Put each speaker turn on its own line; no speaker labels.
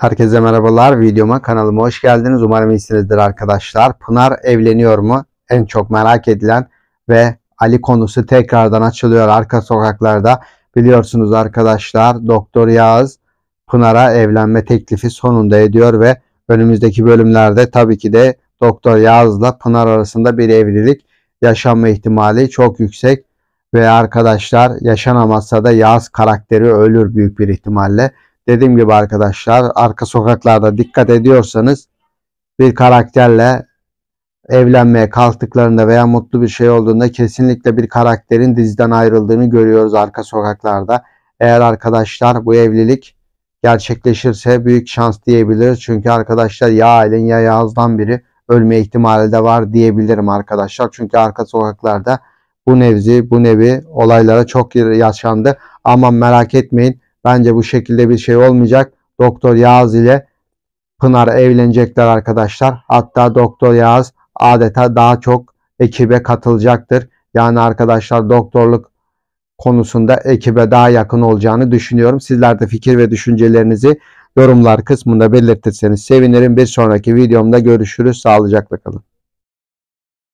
Herkese merhabalar. Videoma kanalıma hoş geldiniz. Umarım iyisinizdir arkadaşlar. Pınar evleniyor mu? En çok merak edilen ve Ali konusu tekrardan açılıyor arka sokaklarda. Biliyorsunuz arkadaşlar Doktor Yağız Pınar'a evlenme teklifi sonunda ediyor ve önümüzdeki bölümlerde tabii ki de Doktor Yağız'la Pınar arasında bir evlilik yaşanma ihtimali çok yüksek ve arkadaşlar yaşanamazsa da Yağız karakteri ölür büyük bir ihtimalle. Dediğim gibi arkadaşlar arka sokaklarda dikkat ediyorsanız bir karakterle evlenmeye kalktıklarında veya mutlu bir şey olduğunda kesinlikle bir karakterin diziden ayrıldığını görüyoruz arka sokaklarda. Eğer arkadaşlar bu evlilik gerçekleşirse büyük şans diyebiliriz. Çünkü arkadaşlar ya ailen ya Yağız'dan biri ölme ihtimali de var diyebilirim arkadaşlar. Çünkü arka sokaklarda bu nevzi bu nevi olaylara çok yaşandı. Ama merak etmeyin Bence bu şekilde bir şey olmayacak. Doktor Yağız ile Pınar evlenecekler arkadaşlar. Hatta Doktor Yağız adeta daha çok ekibe katılacaktır. Yani arkadaşlar doktorluk konusunda ekibe daha yakın olacağını düşünüyorum. Sizler de fikir ve düşüncelerinizi yorumlar kısmında belirtirseniz sevinirim. Bir sonraki videomda görüşürüz. Sağlıcakla kalın.